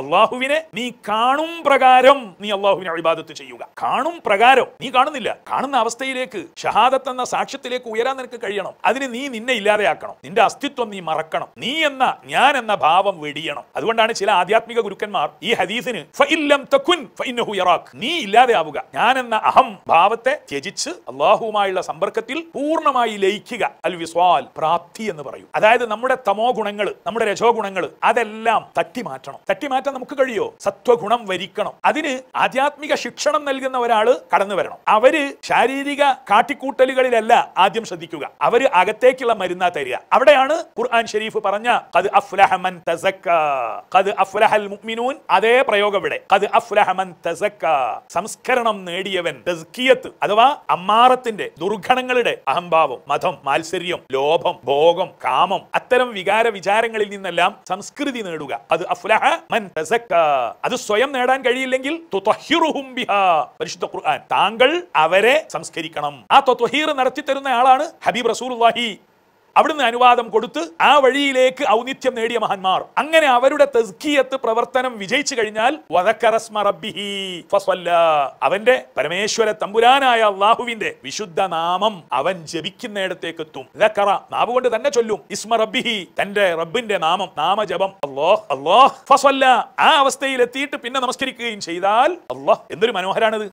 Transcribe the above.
അള്ളാഹുവിനെ നീ കാണും പ്രകാരം നീ അള്ളാഹുവിനെ അഭിബാദത്ത് ചെയ്യുക കാണും പ്രകാരം നീ കാണുന്നില്ല കാണുന്ന അവസ്ഥയിലേക്ക് ഷഹാദത്ത് എന്ന സാക്ഷ്യത്തിലേക്ക് ഉയരാൻ നിനക്ക് കഴിയണം അതിന് നീ നിന്നെ ഇല്ലാതെയാക്കണം നിന്റെ അസ്തിത്വം നീ മറക്കണം നീ എന്ന ഞാൻ എന്ന ഭാവം വെടിയണം അതുകൊണ്ടാണ് ചില ആധ്യാത്മിക ഗുരുക്കന്മാർ ഈ ഹദീസിന് നീ ഇല്ലാതെയാവുക ഞാൻ എന്ന അഹം ഭാവത്തെ ത്യജിച്ച് അള്ളാഹുവുമായുള്ള സമ്പർക്കത്തിൽ പൂർണ്ണമായി ലയിക്കുക അൽ വിസ്വാൽ പ്രാപ്തി എന്ന് പറയും അതായത് നമ്മുടെ തമോ ഗുണങ്ങൾ നമ്മൾ നമ്മുടെ രജോ ഗുണങ്ങൾ അതെല്ലാം തട്ടി മാറ്റണം തട്ടി മാറ്റാൻ നമുക്ക് കഴിയോ സത്വഗുണം വരിക്കണം അതിന് ആധ്യാത്മിക ശിക്ഷണം നൽകുന്ന ഒരാൾ കടന്നു വരണം അവര് ശാരീരിക കാട്ടിക്കൂട്ടലുകളിലല്ല ആദ്യം ശ്രദ്ധിക്കുക അവര് അകത്തേക്കുള്ള മരുന്നാ തരിക അവിടെയാണ് ഖുർആൻ ഷെരീഫ് പറഞ്ഞ അഫ്ലഹൽ മുഅ്മിനൂൻ അതേ പ്രയോഗം ഇവിടെ സംസ്കരണം നേടിയവൻ തസ്കിയത്ത് അഥവാ അമ്മാറത്തിന്റെ ദുർഗണങ്ങളുടെ അഹംഭാവം മതം മാത്സര്യം ലോഭം ഭോഗം കാമം അത്തരം വികാര വിചാരങ്ങളിൽ നിന്നെല്ലാം സംസ്കൃതി നേടുക അത് അഫ്ലഹ മൻ അത് സ്വയം നേടാൻ കഴിയില്ലെങ്കിൽ പരിശുദ്ധ ഖുർആൻ താങ്കൾ അവരെ സംസ്കരിക്കണം ആ തൊത്വഹീർ നടത്തി തരുന്ന ആളാണ് ഹബീബ് റസൂൽ അവിടുന്ന് അനുവാദം കൊടുത്ത് ആ വഴിയിലേക്ക് ഔന്നിത്യം നേടിയ മഹാന്മാർ അങ്ങനെ അവരുടെ തസ്കീയത്ത് പ്രവർത്തനം വിജയിച്ചു കഴിഞ്ഞാൽ അവന്റെ പരമേശ്വര തമ്പുരാനായ അള്ളാഹുവിന്റെ വിശുദ്ധ നാമം അവൻ ജപിക്കുന്നിടത്തേക്ക് എത്തും കൊണ്ട് തന്നെ ചൊല്ലും ഇസ്മ റബ്ബിഹി തന്റെ റബ്ബിന്റെ നാമം നാമജപം അള്ളാഹ് ഫസ്വല്ല ആ അവസ്ഥയിൽ എത്തിയിട്ട് പിന്നെ നമസ്കരിക്കുകയും ചെയ്താൽ അള്ളാഹ് എന്തൊരു മനോഹരാണിത്